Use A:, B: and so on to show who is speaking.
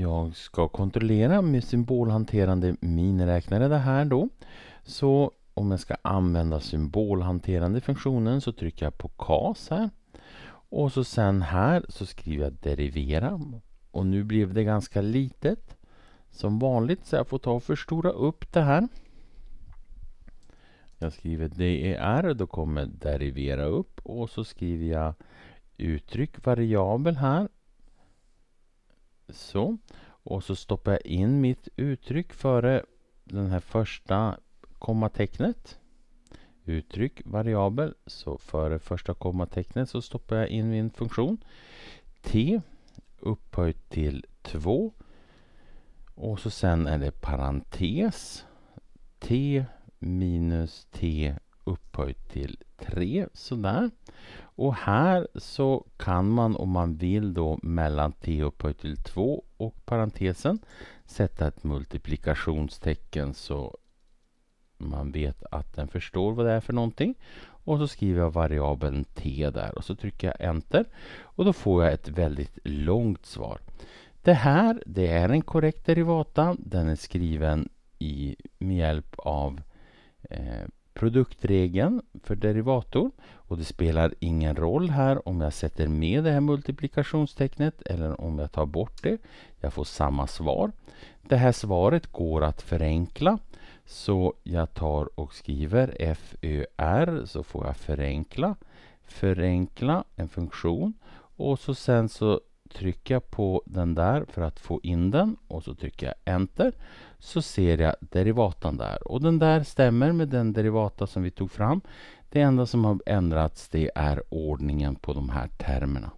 A: Jag ska kontrollera med symbolhanterande miniräknare det här då. Så om jag ska använda symbolhanterande funktionen så trycker jag på KAS här. Och så sen här så skriver jag derivera. Och nu blev det ganska litet. Som vanligt så jag får ta och förstora upp det här. Jag skriver der, och då kommer derivera upp och så skriver jag uttryck variabel här så. Och så stoppar jag in mitt uttryck före den här första kommatecknet. Uttryck, variabel. Så före första kommatecknet så stoppar jag in min funktion. T upphöjt till 2. Och så sen är det parentes. T minus T upphöjt till 3. Sådär. Och här så kan man om man vill då mellan t upphöjt till 2 och parentesen sätta ett multiplikationstecken så man vet att den förstår vad det är för någonting. Och så skriver jag variabeln t där och så trycker jag enter. Och då får jag ett väldigt långt svar. Det här, det är en korrekt derivata. Den är skriven i, med hjälp av eh, produktregeln för derivator. Och det spelar ingen roll här om jag sätter med det här multiplikationstecknet eller om jag tar bort det. Jag får samma svar. Det här svaret går att förenkla. Så jag tar och skriver FÖR så får jag förenkla, förenkla en funktion och så sen så trycker jag på den där för att få in den och så trycker jag enter så ser jag derivatan där och den där stämmer med den derivata som vi tog fram. Det enda som har ändrats det är ordningen på de här termerna.